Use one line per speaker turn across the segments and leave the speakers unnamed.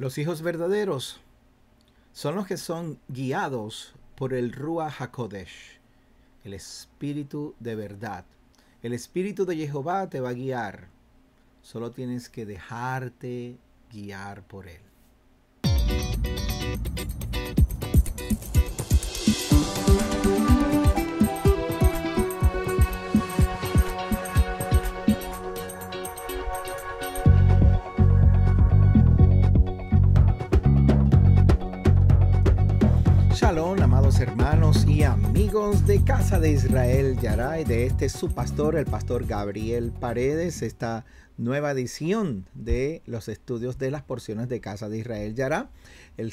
Los hijos verdaderos son los que son guiados por el Ruach HaKodesh, el Espíritu de verdad. El Espíritu de Jehová te va a guiar. Solo tienes que dejarte guiar por él. hermanos y amigos de Casa de Israel y de este su pastor, el pastor Gabriel Paredes, esta nueva edición de los estudios de las porciones de Casa de Israel Yaray,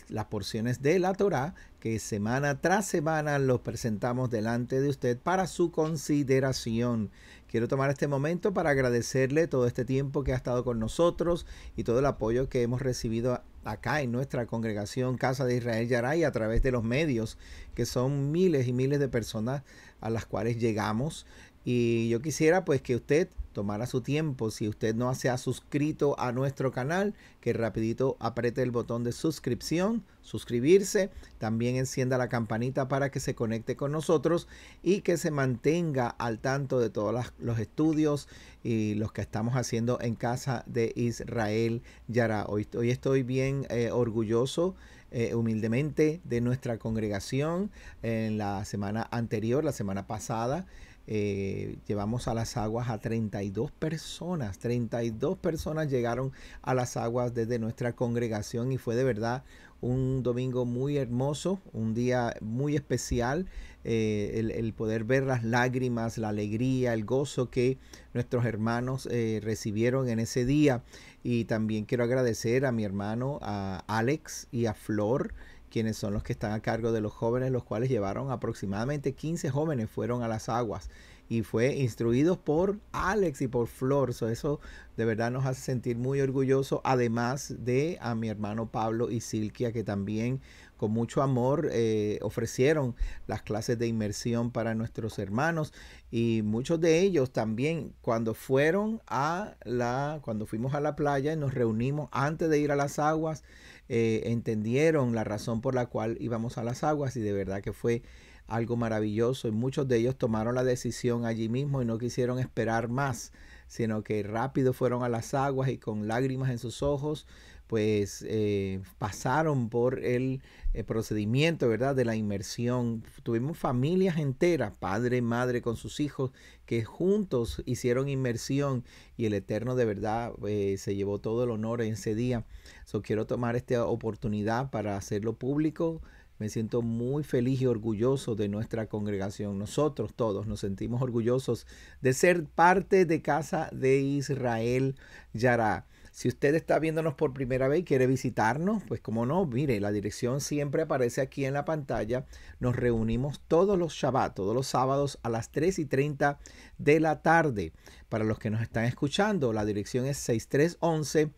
las porciones de la Torah que semana tras semana los presentamos delante de usted para su consideración. Quiero tomar este momento para agradecerle todo este tiempo que ha estado con nosotros y todo el apoyo que hemos recibido acá en nuestra congregación Casa de Israel Yaray a través de los medios, que son miles y miles de personas a las cuales llegamos. Y yo quisiera pues que usted tomara su tiempo. Si usted no se ha suscrito a nuestro canal, que rapidito apriete el botón de suscripción, suscribirse, también encienda la campanita para que se conecte con nosotros y que se mantenga al tanto de todos los estudios y los que estamos haciendo en casa de Israel Yara. Hoy, estoy bien eh, orgulloso. Eh, humildemente de nuestra congregación en la semana anterior, la semana pasada, eh, llevamos a las aguas a 32 personas. 32 personas llegaron a las aguas desde nuestra congregación y fue de verdad un domingo muy hermoso, un día muy especial, eh, el, poder ver las lágrimas, la alegría, el gozo que nuestros hermanos eh, recibieron en ese día. Y también quiero agradecer a mi hermano, a Alex y a Flor quienes son los que están a cargo de los jóvenes, los cuales llevaron aproximadamente 15 jóvenes, fueron a las aguas y fue instruidos por Alex y por Flor. eso de verdad nos hace sentir muy orgullosos, además de a mi hermano Pablo y Silkia, que también con mucho amor eh, ofrecieron las clases de inmersión para nuestros hermanos y muchos de ellos también cuando fueron a la, cuando fuimos a la playa y nos reunimos antes de ir a las aguas, eh, entendieron la razón por la cual íbamos a las aguas y de verdad que fue algo maravilloso y muchos de ellos tomaron la decisión allí mismo y no quisieron esperar más, sino que rápido fueron a las aguas y con lágrimas en sus ojos pues eh, pasaron por el, eh, procedimiento, ¿verdad? De la inmersión. Tuvimos familias enteras, padre, madre, con sus hijos, que juntos hicieron inmersión y el Eterno de verdad eh, se llevó todo el honor en ese día. So, quiero tomar esta oportunidad para hacerlo público. Me siento muy feliz y orgulloso de nuestra congregación. Nosotros todos nos sentimos orgullosos de ser parte de Casa de Israel Yara. Si usted está viéndonos por primera vez y quiere visitarnos, pues como no, mire, la dirección siempre aparece aquí en la pantalla. Nos reunimos todos los todos los sábados a las 3 y 30 de la tarde. Para los que nos están escuchando, la dirección es 6311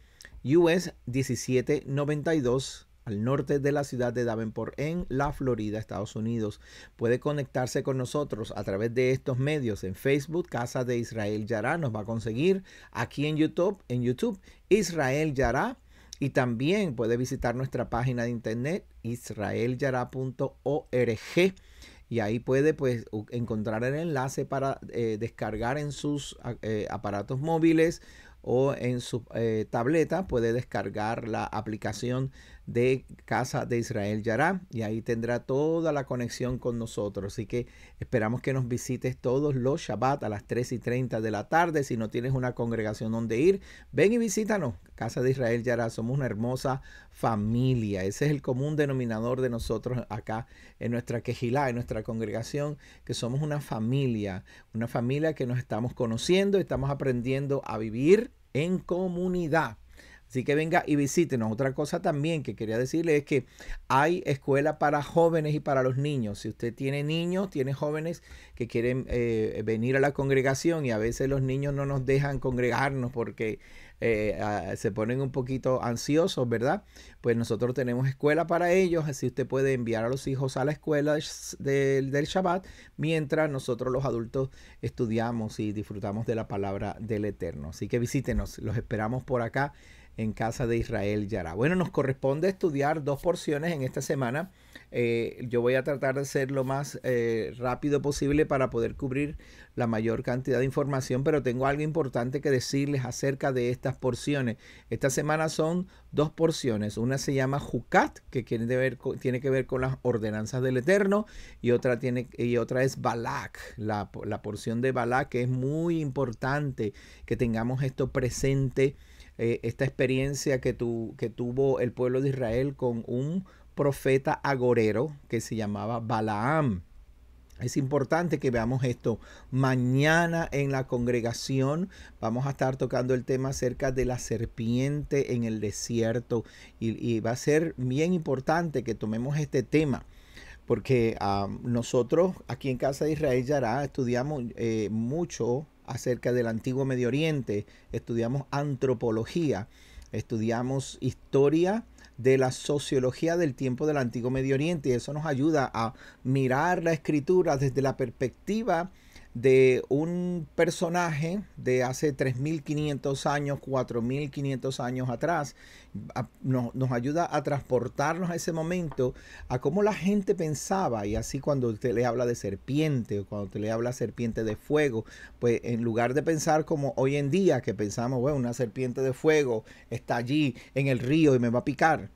US 1792 al norte de la ciudad de Davenport, en la Florida, Estados Unidos. Puede conectarse con nosotros a través de estos medios en Facebook, Casa de Israel Yará, nos va a conseguir aquí en YouTube, en YouTube, Israel Yará. Y también puede visitar nuestra página de internet israelyara.org y ahí puede pues encontrar el enlace para eh, descargar en sus eh, aparatos móviles o en su eh, tableta puede descargar la aplicación de Casa de Israel Yará y ahí tendrá toda la conexión con nosotros. Así que esperamos que nos visites todos los Shabbat a las 3 y 30 de la tarde. Si no tienes una congregación donde ir, ven y visítanos. Casa de Israel Yará, somos una hermosa familia. Ese es el común denominador de nosotros acá en nuestra quejilá, en nuestra congregación, que somos una familia, una familia que nos estamos conociendo, estamos aprendiendo a vivir en comunidad. Así que venga y visítenos. Otra cosa también que quería decirle es que hay escuela para jóvenes y para los niños. Si usted tiene niños, tiene jóvenes que quieren eh, venir a la congregación y a veces los niños no nos dejan congregarnos porque eh, se ponen un poquito ansiosos, ¿verdad? Pues nosotros tenemos escuela para ellos, así usted puede enviar a los hijos a la escuela del Shabbat mientras nosotros los adultos estudiamos y disfrutamos de la palabra del Eterno. Así que visítenos, los esperamos por acá en casa de Israel Yara. Bueno, nos corresponde estudiar dos porciones en esta semana. Eh, yo voy a tratar de ser lo más eh, rápido posible para poder cubrir la mayor cantidad de información, pero tengo algo importante que decirles acerca de estas porciones. Esta semana son dos porciones. Una se llama Jucat, que tiene, que ver con, tiene que ver con las ordenanzas del Eterno, y otra, tiene, y otra es Balak, la, la porción de Balak, que es muy importante que tengamos esto presente eh, esta experiencia que, que tuvo el pueblo de Israel con un profeta agorero que se llamaba Balaam. Es importante que veamos esto. Mañana en la congregación vamos a estar tocando el tema acerca de la serpiente en el desierto y, va a ser bien importante que tomemos este tema porque ah, nosotros aquí en Casa de Israel ya estudiamos eh, mucho acerca del antiguo Medio Oriente, estudiamos antropología, estudiamos historia de la sociología del tiempo del antiguo Medio Oriente y eso nos ayuda a mirar la escritura desde la perspectiva de un personaje de hace 3.500 años, 4.500 años atrás, nos ayuda a transportarnos a ese momento, a cómo la gente pensaba, y así cuando usted le habla de serpiente o cuando usted le habla serpiente de fuego, pues en lugar de pensar como hoy en día que pensamos, bueno, una serpiente de fuego está allí en el río y me va a picar,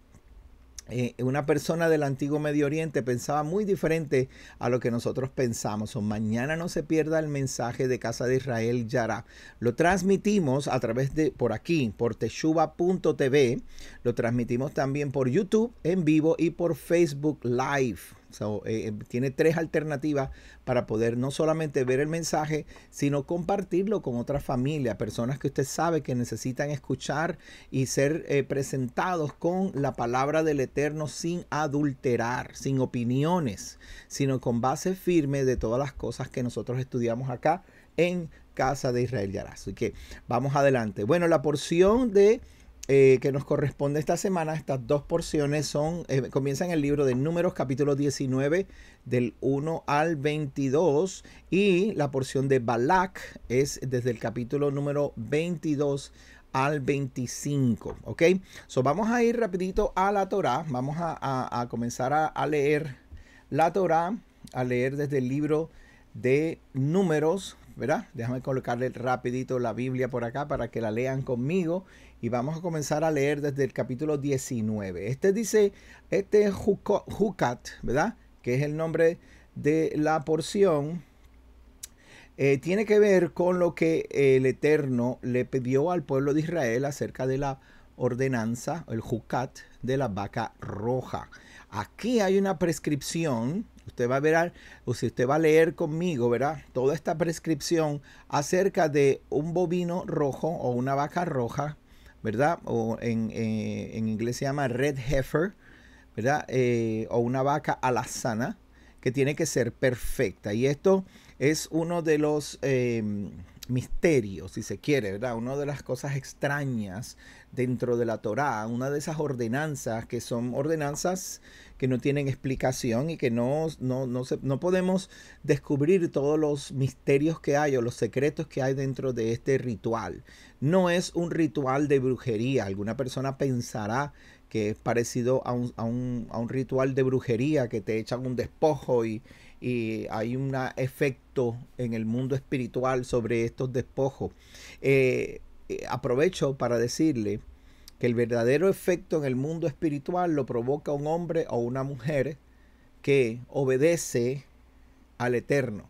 eh, una persona del antiguo Medio Oriente pensaba muy diferente a lo que nosotros pensamos. mañana no se pierda el mensaje de Casa de Israel Yara. Lo transmitimos a través de por aquí, por teshuba.tv. Lo transmitimos también por YouTube en vivo y por Facebook Live. O eh, eh, tiene tres alternativas para poder no solamente ver el mensaje, sino compartirlo con otras familias, personas que usted sabe que necesitan escuchar y ser eh, presentados con la palabra del Eterno sin adulterar, sin opiniones, sino con base firme de todas las cosas que nosotros estudiamos acá en Casa de Israel Yaraz. Así que vamos adelante. Bueno, la porción de eh, que nos corresponde esta semana, estas dos porciones son, eh, comienzan el libro de Números, capítulo 19, del 1 al 22, y la porción de Balak es desde el capítulo número 22 al 25, ¿ok? So vamos a ir rapidito a la Torah, vamos a, comenzar a, a, leer la Torah, a leer desde el libro de Números, ¿verdad? Déjame colocarle rapidito la Biblia por acá para que la lean conmigo y vamos a comenzar a leer desde el capítulo 19. Este dice, este es Jucat, ¿verdad? Que es el nombre de la porción. Eh, tiene que ver con lo que el Eterno le pidió al pueblo de Israel acerca de la ordenanza, el Jucat de la vaca roja. Aquí hay una prescripción Usted va a ver, o si usted va a leer conmigo, ¿verdad? Toda esta prescripción acerca de un bovino rojo o una vaca roja ¿verdad? O eh, en, inglés se llama red heifer, ¿verdad? Eh, o una vaca alazana que tiene que ser perfecta. Y esto es uno de los... Em, misterio, si se quiere, ¿verdad? Una de las cosas extrañas dentro de la Torá, una de esas ordenanzas que son ordenanzas que no tienen explicación y que no, no, no, no podemos descubrir todos los misterios que hay o los secretos que hay dentro de este ritual. No es un ritual de brujería. Alguna persona pensará que es parecido a un, a un, a un ritual de brujería, que te echan un despojo y, y hay un efecto en el mundo espiritual sobre estos despojos. Eh, eh, aprovecho para decirle que el verdadero efecto en el mundo espiritual lo provoca un hombre o una mujer que obedece al Eterno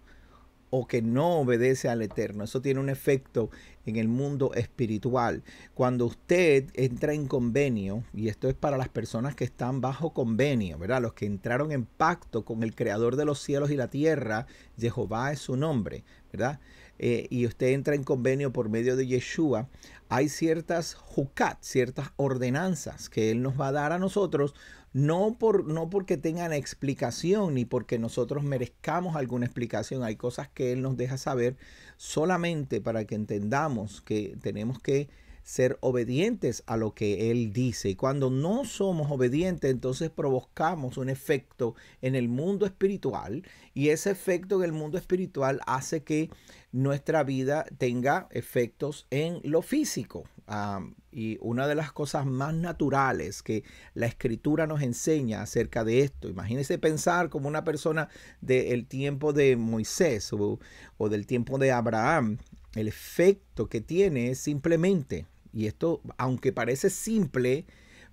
o que no obedece al Eterno. Eso tiene un efecto en el mundo espiritual. Cuando usted entra en convenio, y esto es para las personas que están bajo convenio, ¿verdad? Los que entraron en pacto con el Creador de los cielos y la tierra, Jehová es su nombre, ¿verdad? Eh, y usted entra en convenio por medio de Yeshua, hay ciertas jucat, ciertas ordenanzas que Él nos va a dar a nosotros, no, por, no porque tengan explicación ni porque nosotros merezcamos alguna explicación, hay cosas que Él nos deja saber solamente para que entendamos que tenemos que ser obedientes a lo que Él dice. Y cuando no somos obedientes, entonces provocamos un efecto en el mundo espiritual y ese efecto en el mundo espiritual hace que nuestra vida tenga efectos en lo físico. y una de las cosas más naturales que la escritura nos enseña acerca de esto, imagínense pensar como una persona del tiempo de Moisés o, o del tiempo de Abraham, el efecto que tiene es simplemente, y esto aunque parece simple,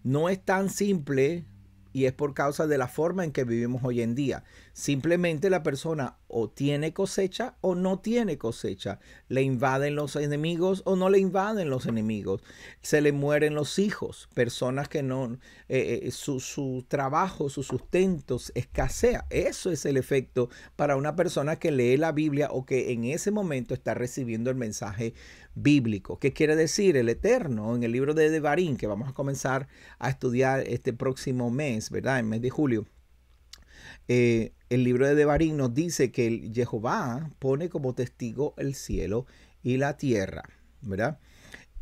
no es tan simple y es por causa de la forma en que vivimos hoy en día. Simplemente la persona o tiene cosecha o no tiene cosecha. Le invaden los enemigos o no le invaden los enemigos. Se le mueren los hijos, personas que no, eh, eh, eh, su, su, trabajo, sus sustentos escasea. Eso es el efecto para una persona que lee la Biblia o que en ese momento está recibiendo el mensaje bíblico. ¿Qué quiere decir el Eterno en el libro de Devarim, que vamos a comenzar a estudiar este próximo mes, ¿verdad? El mes de julio. Eh, el libro de Devarim nos dice que el Jehová pone como testigo el cielo y la tierra, ¿verdad?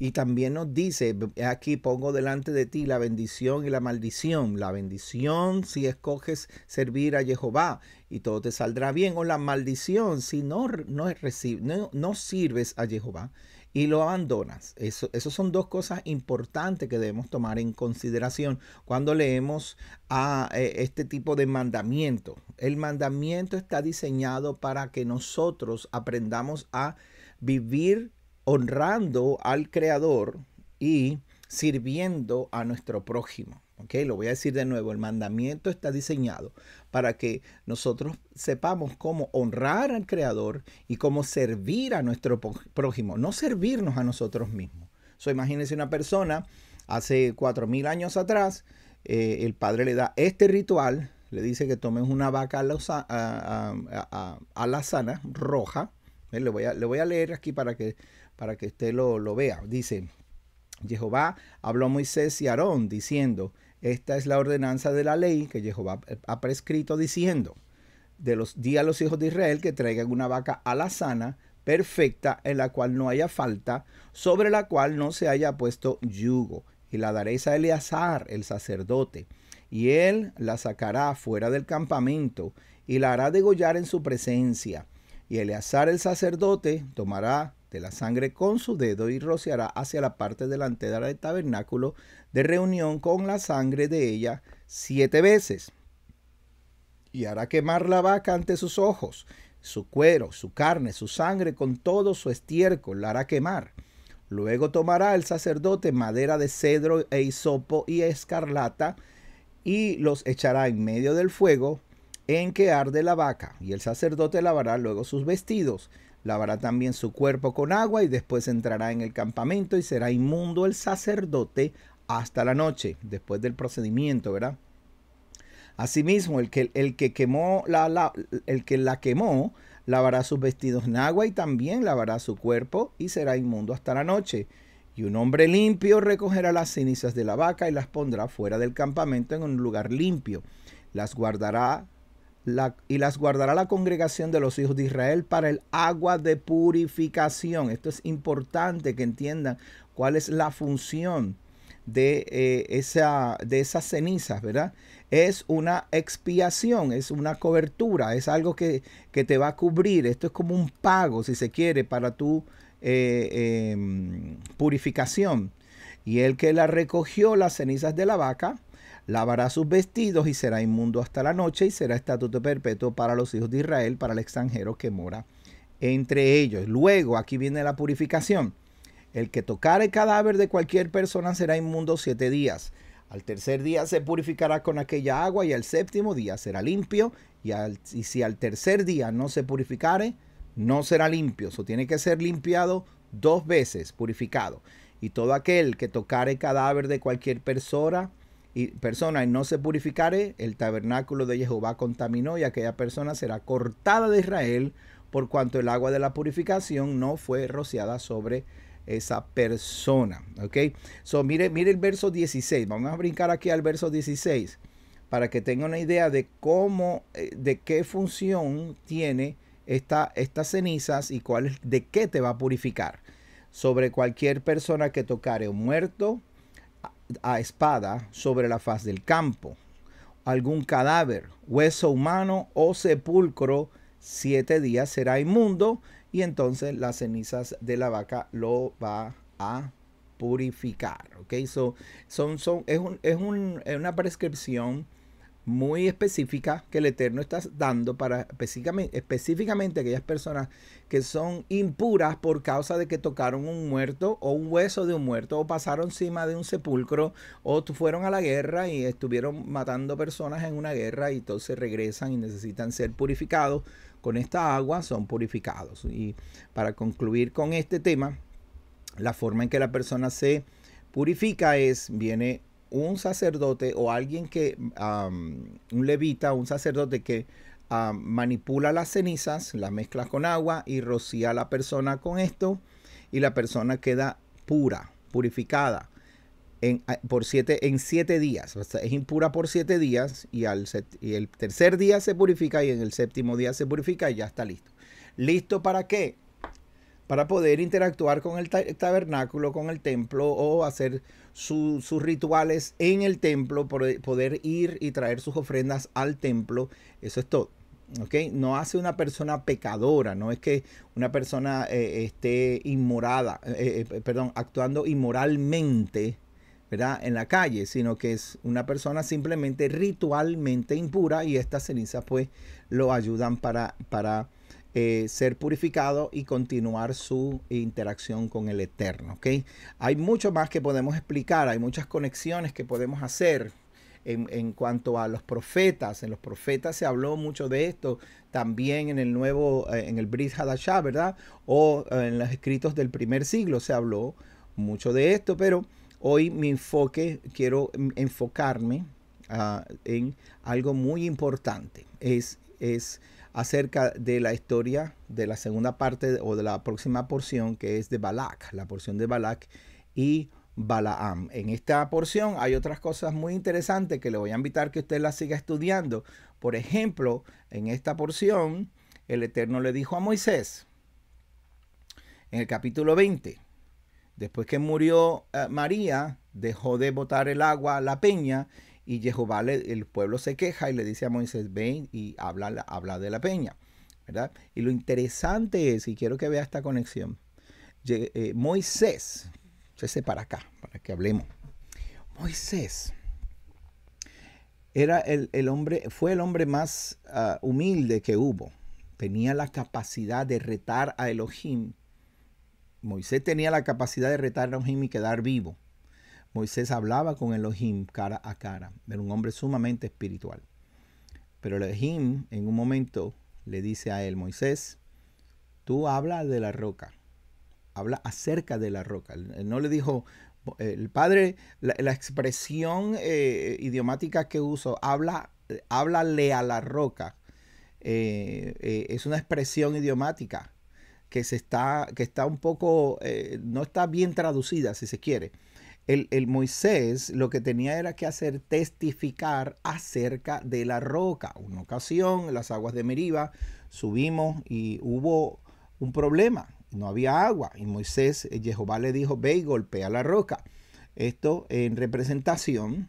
Y también nos dice, aquí pongo delante de ti la bendición y la maldición. La bendición si escoges servir a Jehová y todo te saldrá bien. O la maldición si no, no sirves a Jehová y lo abandonas. Eso, esas son dos cosas importantes que debemos tomar en consideración cuando leemos a eh, este tipo de mandamiento. El mandamiento está diseñado para que nosotros aprendamos a vivir honrando al Creador y sirviendo a nuestro prójimo lo voy a decir de nuevo, el mandamiento está diseñado para que nosotros sepamos cómo honrar al Creador y cómo servir a nuestro prójimo, no servirnos a nosotros mismos. So, imagínense una persona hace cuatro mil años atrás, eh, el padre le da este ritual, le dice que tomen una vaca a la, sana, roja. Eh, le, voy a, leer aquí para que, para que usted lo, lo vea. Dice, Jehová habló a Moisés y Aarón diciendo, esta es la ordenanza de la ley que Jehová eh, ha prescrito diciendo, de los, días a los hijos de Israel que traigan una vaca sana, perfecta, en la cual no haya falta, sobre la cual no se haya puesto yugo. Y la daréis a Eleazar, el sacerdote, y él la sacará fuera del campamento, y la hará degollar en su presencia. Y Eleazar el sacerdote tomará de la sangre con su dedo y rociará hacia la parte delantera del tabernáculo de reunión con la sangre de ella siete veces. Y hará quemar la vaca ante sus ojos, su cuero, su carne, su sangre con todo su estiércol la hará quemar. Luego tomará el sacerdote madera de cedro e hisopo y escarlata y los echará en medio del fuego en que arde la vaca, y el sacerdote lavará luego sus vestidos Lavará también su cuerpo con agua y después entrará en el campamento y será inmundo el sacerdote hasta la noche, después del procedimiento, ¿verdad? Asimismo, el que, el que quemó la, el que la quemó lavará sus vestidos en agua y también lavará su cuerpo y será inmundo hasta la noche. Y un hombre limpio recogerá las cenizas de la vaca y las pondrá fuera del campamento en un lugar limpio. Las guardará y las guardará la congregación de los hijos de Israel para el agua de purificación. Esto es importante que entiendan cuál es la función de, eh, esa, de esas cenizas, ¿verdad? Es una expiación, es una cobertura, es algo que, te va a cubrir. Esto es como un pago, si se quiere, para tu eh, em, purificación. Y el que la recogió las cenizas de la vaca, lavará sus vestidos y será inmundo hasta la noche y será estatuto perpetuo para los hijos de Israel, para el extranjero que mora entre ellos. Luego, aquí viene la purificación. El que tocare el cadáver de cualquier persona será inmundo siete días. Al tercer día se purificará con aquella agua y al séptimo día será limpio. Y, si al tercer día no se purificare, no será limpio. Eso tiene que ser limpiado dos veces, purificado. Y todo aquel que tocare cadáver de cualquier persona y persona y no se purificare, el tabernáculo de Jehová contaminó y aquella persona será cortada de Israel por cuanto el agua de la purificación no fue rociada sobre esa persona. ¿Ok? So, mire, mire el verso 16. Vamos a brincar aquí al verso 16 para que tenga una idea de cómo, eh, de qué función tiene esta, estas cenizas y cuál, de qué te va a purificar. Sobre cualquier persona que tocare un muerto, a espada sobre la faz del campo, algún cadáver, hueso humano o sepulcro, siete días será inmundo y entonces las cenizas de la vaca lo va a purificar. ¿ok? So, son, son, es, un, es, un, es una prescripción muy específica que el Eterno está dando para específicamente, aquellas personas que son impuras por causa de que tocaron un muerto o un hueso de un muerto o pasaron encima de un sepulcro o fueron a la guerra y estuvieron matando personas en una guerra y entonces regresan y necesitan ser purificados. Con esta agua son purificados. Y para concluir con este tema, la forma en que la persona se purifica es, viene un sacerdote o alguien que, un levita, un sacerdote que manipula las cenizas, las mezcla con agua y rocía a la persona con esto y la persona queda pura, purificada. En, por siete, en siete días, es impura por siete días y, al y el tercer día se purifica y en el séptimo día se purifica y ya está listo. ¿Listo para qué? para poder interactuar con el tabernáculo, con el templo o hacer sus rituales en el templo, poder ir y traer sus ofrendas al templo. Eso es todo. ¿okay? No hace una persona pecadora, no es que una persona eh, esté inmorada, eh, eh, perdón, actuando inmoralmente. ¿verdad? en la calle, sino que es una persona simplemente ritualmente impura y estas cenizas pues lo ayudan para, para eh, ser purificado y continuar su interacción con el Eterno. ¿okay? Hay mucho más que podemos explicar, hay muchas conexiones que podemos hacer. En, cuanto a los profetas, en los profetas se habló mucho de esto también en el nuevo, eh, en el Brit Hadashah, ¿verdad? O eh, en los escritos del primer siglo se habló mucho de esto, pero hoy mi enfoque, quiero em, enfocarme ah, en algo muy importante, es, es acerca de la historia de la segunda parte o de la próxima porción que es de Balak, la porción de Balak y Balaam. En esta porción hay otras cosas muy interesantes que le voy a invitar que usted las siga estudiando. Por ejemplo, en esta porción, el Eterno le dijo a Moisés, en el capítulo 20, después que murió eh, María, dejó de botar el agua a la peña y Jehová, el pueblo se queja y le dice a Moisés, ven y habla, habla de la peña. ¿verdad? Y lo interesante es, y quiero que vea esta conexión, eh, Moisés, ese para acá, para que hablemos. Moisés era el, hombre, fue el hombre más ah, humilde que hubo. Tenía la capacidad de retar a Elohim. Moisés tenía la capacidad de retar a Elohim y quedar vivo. Moisés hablaba con Elohim cara a cara. Era un hombre sumamente espiritual. Pero Elohim en un momento le dice a él, Moisés, tú habla de la roca. Habla acerca de la roca. no le dijo, el padre, la, expresión eh, idiomática que uso, habla, háblale a la roca. Eh, eh, es una expresión idiomática que, se está, que está un poco, no está bien traducida, si se quiere el, Moisés lo que tenía era que hacer testificar acerca de la roca. Una ocasión, las aguas de Meriba, subimos y hubo un problema. No había agua. Y Moisés, eh, Jehová le dijo, ve y golpea la roca. Esto en representación,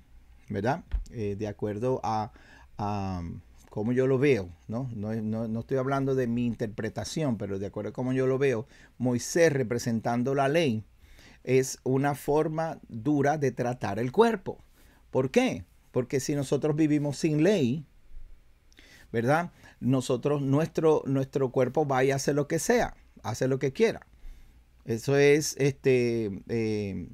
¿verdad? Eh, de acuerdo a, cómo como yo lo veo, ¿no? No, no no, estoy hablando de mi interpretación, pero de acuerdo a cómo yo lo veo, Moisés representando la ley, es una forma dura de tratar el cuerpo. ¿Por qué? Porque si nosotros vivimos sin ley, ¿verdad? Nosotros, nuestro, nuestro cuerpo va y hace lo que sea, hace lo que quiera. Eso es este, eh,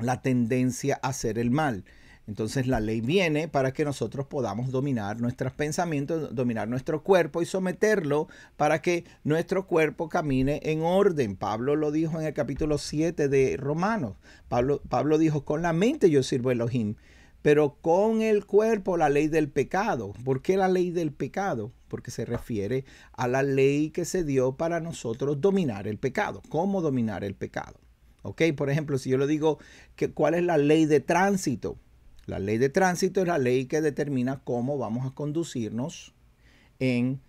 la tendencia a hacer el mal. Entonces la ley viene para que nosotros podamos dominar nuestros pensamientos, dominar nuestro cuerpo y someterlo para que nuestro cuerpo camine en orden. Pablo lo dijo en el capítulo 7 de Romanos. Pablo, Pablo dijo, con la mente yo sirvo Elohim, pero con el cuerpo la ley del pecado. ¿Por qué la ley del pecado? Porque se refiere a la ley que se dio para nosotros dominar el pecado. ¿Cómo dominar el pecado? ¿Ok? Por ejemplo, si yo le digo cuál es la ley de tránsito, la ley de tránsito es la ley que determina cómo vamos a conducirnos en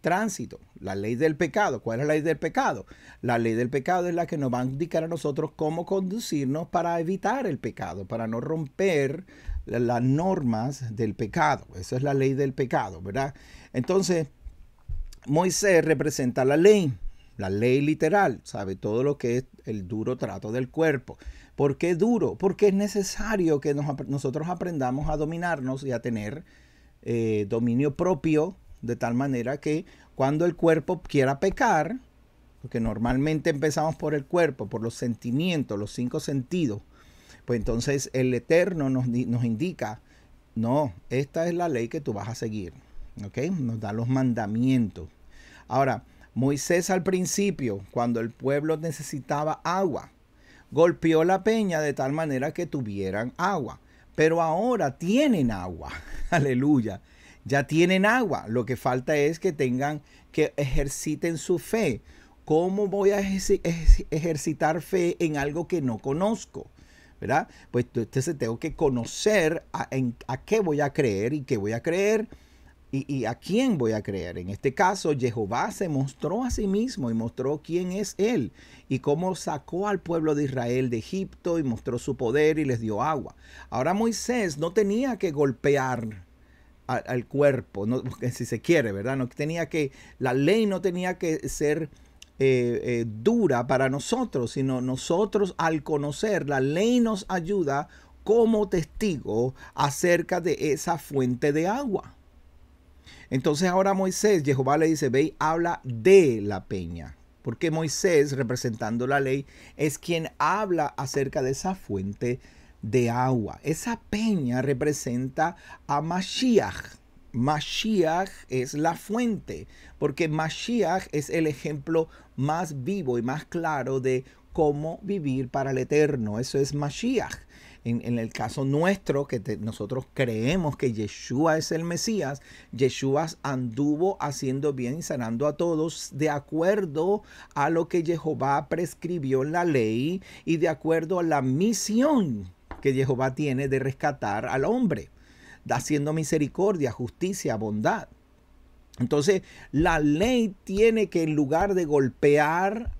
tránsito. La ley del pecado. ¿Cuál es la ley del pecado? La ley del pecado es la que nos va a indicar a nosotros cómo conducirnos para evitar el pecado, para no romper las normas del pecado. Esa es la ley del pecado, ¿verdad? Entonces, Moisés representa la ley, la ley literal, sabe todo lo que es el duro trato del cuerpo. ¿Por qué duro, porque es necesario que nosotros aprendamos a dominarnos y a tener eh, dominio propio, de tal manera que cuando el cuerpo quiera pecar, porque normalmente empezamos por el cuerpo, por los sentimientos, los cinco sentidos, pues entonces el Eterno nos, nos indica, no, esta es la ley que tú vas a seguir, ¿ok? Nos da los mandamientos. Ahora, Moisés al principio, cuando el pueblo necesitaba agua, golpeó la peña de tal manera que tuvieran agua. Pero ahora tienen agua, aleluya. Ya tienen agua. Lo que falta es que tengan, que ejerciten su fe. ¿Cómo voy a ejercitar fe en algo que no conozco? ¿Verdad? Pues entonces tengo que conocer a qué voy a creer y qué voy a creer ¿Y, a quién voy a creer? En este caso, Jehová se mostró a sí mismo y mostró quién es Él y cómo sacó al pueblo de Israel de Egipto y mostró su poder y les dio agua. Ahora Moisés no tenía que golpear al cuerpo, si se quiere, ¿verdad? No tenía que, la ley no tenía que ser eh, eh, dura para nosotros, sino nosotros al conocer la ley nos ayuda como testigo acerca de esa fuente de agua. Entonces ahora Moisés, Jehová le dice, ve habla de la peña. Porque Moisés, representando la ley, es quien habla acerca de esa fuente de agua. Esa peña representa a Mashiach. Mashiach es la fuente, porque Mashiach es el ejemplo más vivo y más claro de cómo vivir para el eterno. Eso es Mashiach en, el caso nuestro, que nosotros creemos que Yeshua es el Mesías, Yeshua anduvo haciendo bien y sanando a todos de acuerdo a lo que Jehová prescribió en la ley y de acuerdo a la misión que Jehová tiene de rescatar al hombre, haciendo misericordia, justicia, bondad. Entonces, la ley tiene que en lugar de golpear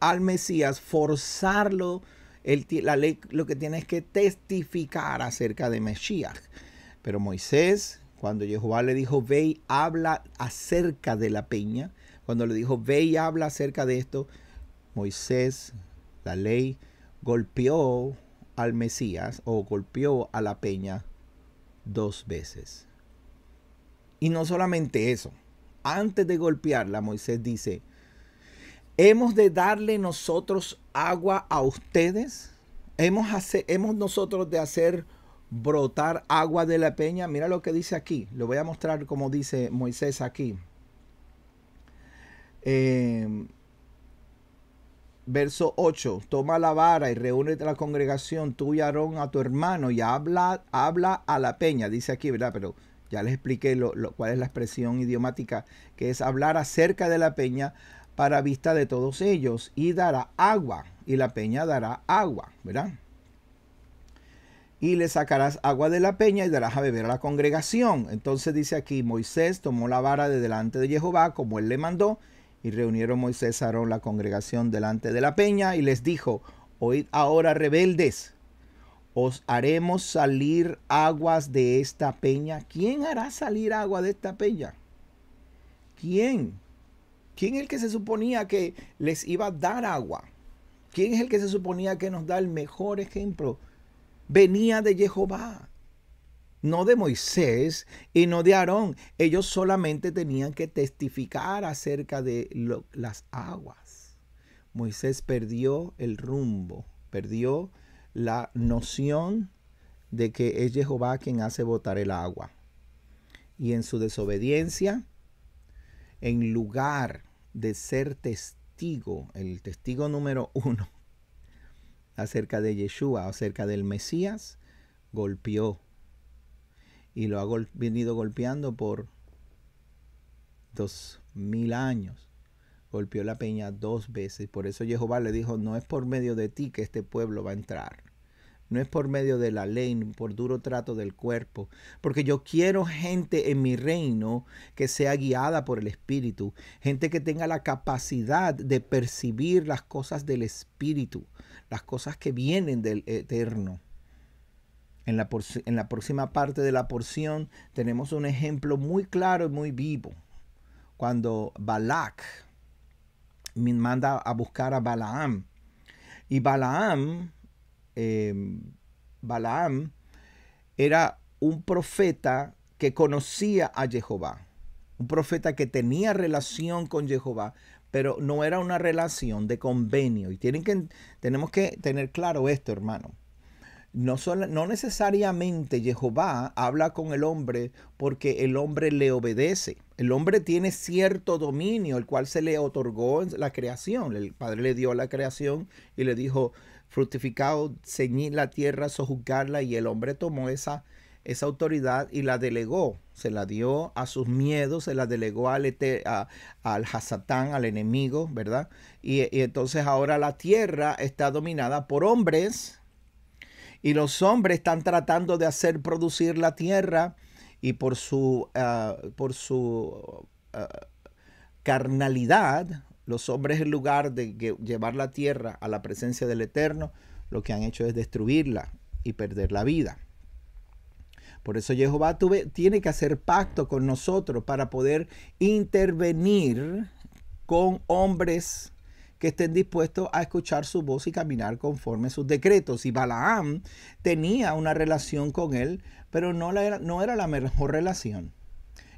al Mesías, forzarlo la ley lo que tiene es que testificar acerca de Mesías. Pero Moisés, cuando Jehová le dijo, ve y habla acerca de la peña, cuando le dijo, ve y habla acerca de esto, Moisés, la ley, golpeó al Mesías o golpeó a la peña dos veces. Y no solamente eso, antes de golpearla, Moisés dice, ¿Hemos de darle nosotros agua a ustedes? ¿Hemos, nosotros de hacer brotar agua de la peña? Mira lo que dice aquí. Lo voy a mostrar como dice Moisés aquí. Em, verso 8. Toma la vara y reúne a la congregación, tú y Aarón, a tu hermano, y habla, habla a la peña. Dice aquí, ¿verdad? Pero ya les expliqué lo, lo, cuál es la expresión idiomática, que es hablar acerca de la peña para vista de todos ellos y dará agua y la peña dará agua, ¿verdad? Y le sacarás agua de la peña y darás a beber a la congregación. Entonces dice aquí, Moisés tomó la vara de delante de Jehová como él le mandó y reunieron Moisés, Aarón, la congregación delante de la peña y les dijo, hoy ahora rebeldes, os haremos salir aguas de esta peña. ¿Quién hará salir agua de esta peña? ¿Quién? ¿Quién es el que se suponía que les iba a dar agua? ¿Quién es el que se suponía que nos da el mejor ejemplo? Venía de Jehová, no de Moisés y no de Aarón. Ellos solamente tenían que testificar acerca de las aguas. Moisés perdió el rumbo, perdió la noción de que es Jehová quien hace botar el agua. Y en su desobediencia, en lugar de ser testigo, el testigo número uno acerca de Yeshua, acerca del Mesías, golpeó. Y lo ha venido golpeando por dos mil años. Golpeó la peña dos veces. Por eso Jehová le dijo, no es por medio de ti que este pueblo va a entrar no es por medio de la ley, ni por duro trato del cuerpo, porque yo quiero gente en mi reino que sea guiada por el Espíritu, gente que tenga la capacidad de percibir las cosas del Espíritu, las cosas que vienen del Eterno. En la, en la próxima parte de la porción tenemos un ejemplo muy claro y muy vivo. Cuando Balak manda a buscar a Balaam, y Balaam Em, Balaam era un profeta que conocía a Jehová, un profeta que tenía relación con Jehová, pero no era una relación de convenio. Y tienen que, tenemos que tener claro esto, hermano. No, solo, no necesariamente Jehová habla con el hombre porque el hombre le obedece. El hombre tiene cierto dominio, el cual se le otorgó en la creación. El Padre le dio la creación y le dijo, fructificado, ceñir la tierra, sojuzgarla, y el hombre tomó esa, esa autoridad y la delegó, se la dio a sus miedos, se la delegó al, al Hasatán, al enemigo, ¿verdad? Y, entonces ahora la tierra está dominada por hombres y los hombres están tratando de hacer producir la tierra y por su, ah, por su ah, carnalidad los hombres en lugar de llevar la tierra a la presencia del Eterno, lo que han hecho es destruirla y perder la vida. Por eso Jehová tuve, tiene que hacer pacto con nosotros para poder intervenir con hombres que estén dispuestos a escuchar su voz y caminar conforme sus decretos. Y Balaam tenía una relación con él, pero no era la mejor relación.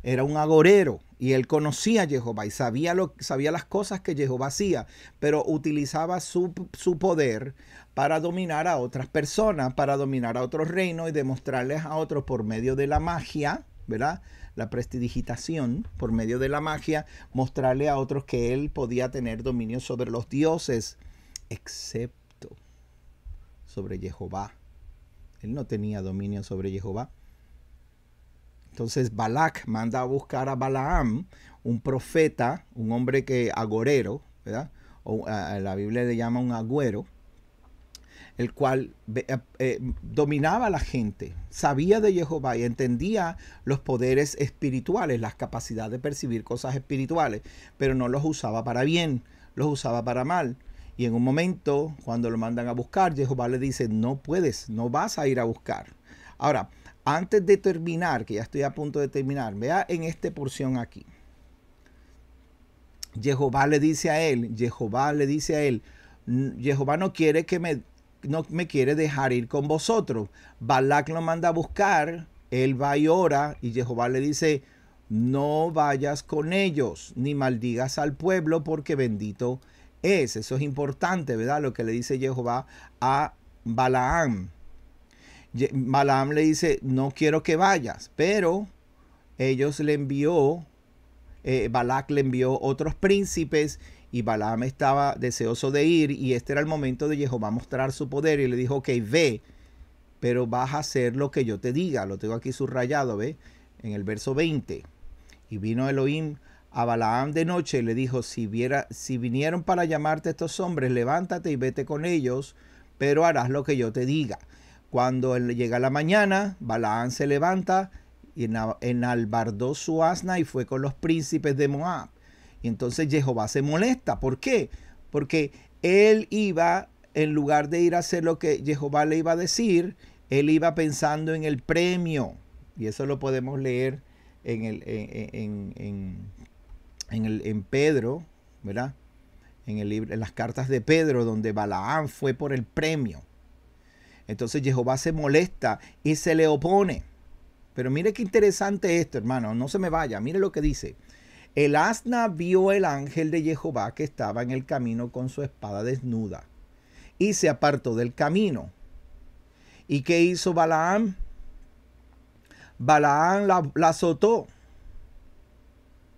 Era un agorero, y él conocía a Jehová y sabía, lo, sabía las cosas que Jehová hacía, pero utilizaba su, su poder para dominar a otras personas, para dominar a otros reinos y demostrarles a otros por medio de la magia, ¿verdad? La prestidigitación por medio de la magia, mostrarle a otros que él podía tener dominio sobre los dioses, excepto sobre Jehová. Él no tenía dominio sobre Jehová. Entonces Balak manda a buscar a Balaam, un profeta, un hombre que agorero, ¿verdad? la Biblia le llama un agüero, el cual eh, eh, dominaba a la gente, sabía de Jehová y entendía los poderes espirituales, las capacidades de percibir cosas espirituales, pero no los usaba para bien, los usaba para mal. Y en un momento, cuando lo mandan a buscar, Jehová le dice, no puedes, no vas a ir a buscar. Ahora, antes de terminar, que ya estoy a punto de terminar, vea en esta porción aquí. Jehová le dice a él, Jehová le dice a él, Jehová no quiere que me, no me quiere dejar ir con vosotros. Balak lo manda a buscar, él va y ora y Jehová le dice, no vayas con ellos, ni maldigas al pueblo porque bendito es. Eso es importante, ¿verdad? Lo que le dice Jehová a Balaam. Balaam le dice, no quiero que vayas, pero ellos le envió, eh, Balak le envió otros príncipes y Balaam estaba deseoso de ir y este era el momento de Jehová mostrar su poder y le dijo, ok, ve, pero vas a hacer lo que yo te diga, lo tengo aquí subrayado, ve, en el verso 20. Y vino Elohim a Balaam de noche y le dijo, si, viera, si vinieron para llamarte estos hombres, levántate y vete con ellos, pero harás lo que yo te diga. Cuando llega la mañana, Balaán se levanta y enalbardó su asna y fue con los príncipes de Moab. Y entonces Jehová se molesta. ¿Por qué? Porque él iba, en lugar de ir a hacer lo que Jehová le iba a decir, él iba pensando en el premio. Y eso lo podemos leer en, el, en Pedro, ¿verdad? En, el, en las cartas de Pedro, donde Balaán fue por el premio. Entonces Jehová se molesta y se le opone. Pero mire qué interesante esto, hermano. No se me vaya. Mire lo que dice. El asna vio el ángel de Jehová que estaba en el camino con su espada desnuda y se apartó del camino. ¿Y qué hizo Balaam? Balaam la, azotó.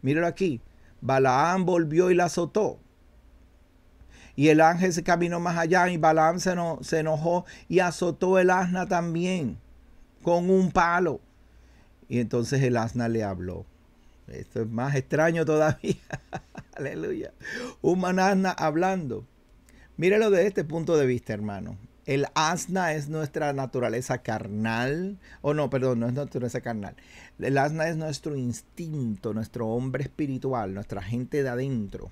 Míralo aquí. Balaam volvió y la azotó. Y el ángel se caminó más allá y Balán se, enojó y azotó el asna también con un palo. Y entonces el asna le habló. Esto es más extraño todavía. Aleluya. Un asna hablando. mírelo desde este punto de vista, hermano. El asna es nuestra naturaleza carnal. O no, perdón, no es naturaleza carnal. El asna es nuestro instinto, nuestro hombre espiritual, nuestra gente de adentro.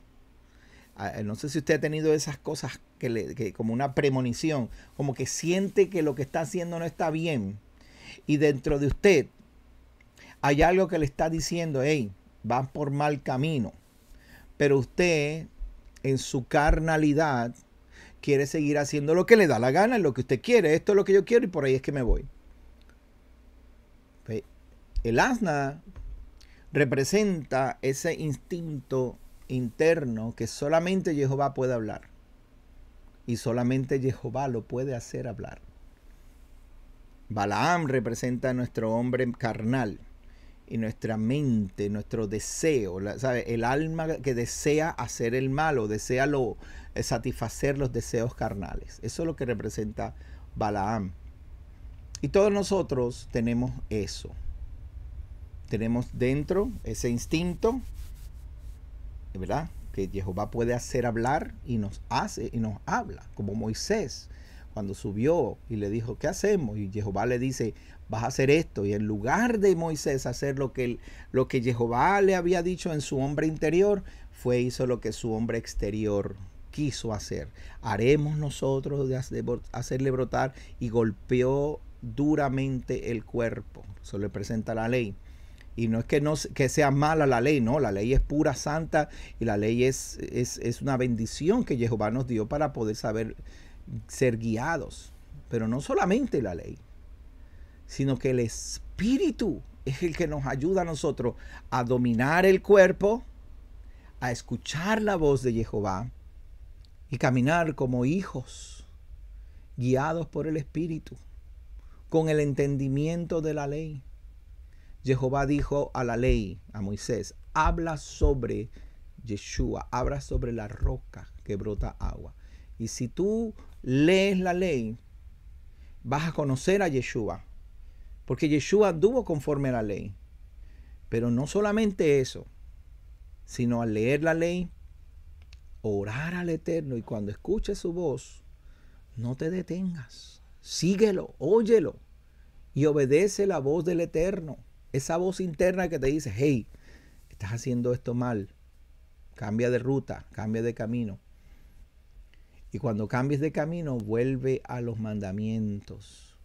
No sé si usted ha tenido esas cosas que, le, como una premonición, como que siente que lo que está haciendo no está bien y dentro de usted hay algo que le está diciendo, hey, va por mal camino. Pero usted en su carnalidad quiere seguir haciendo lo que le da la gana, lo que usted quiere, esto es lo que yo quiero y por ahí es que me voy. Pues, el asna representa ese instinto interno que solamente Jehová puede hablar. Y solamente Jehová lo puede hacer hablar. Balaam representa a nuestro hombre carnal y nuestra mente, nuestro deseo, ¿sabe? el alma que desea hacer el malo, desea lo, eh, satisfacer los deseos carnales. Eso es lo que representa Balaam. Y todos nosotros tenemos eso. Tenemos dentro ese instinto ¿verdad? Que Jehová puede hacer hablar y nos hace y nos habla, como Moisés cuando subió y le dijo, ¿qué hacemos? Y Jehová le dice, vas a hacer esto. Y en lugar de Moisés hacer lo que, lo que Jehová le había dicho en su hombre interior, fue e hizo lo que su hombre exterior quiso hacer. Haremos nosotros de hacerle brotar y golpeó duramente el cuerpo. Eso le presenta la ley. Y no es que, no, que sea mala la ley, no, la ley es pura, santa y la ley es, es, es una bendición que Jehová nos dio para poder saber ser guiados. Pero no solamente la ley, sino que el espíritu es el que nos ayuda a nosotros a dominar el cuerpo, a escuchar la voz de Jehová y caminar como hijos guiados por el espíritu, con el entendimiento de la ley Jehová dijo a la ley, a Moisés, habla sobre Yeshua, habla sobre la roca que brota agua. Y si tú lees la ley, vas a conocer a Yeshua, porque Yeshua anduvo conforme a la ley. Pero no solamente eso, sino al leer la ley, orar al Eterno y cuando escuches su voz, no te detengas, síguelo, óyelo y obedece la voz del Eterno. Esa voz interna que te dice, hey, estás haciendo esto mal, cambia de ruta, cambia de camino. Y cuando cambies de camino, vuelve a los mandamientos.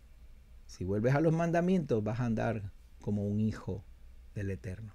Si vuelves a los mandamientos, vas a andar como un hijo del Eterno.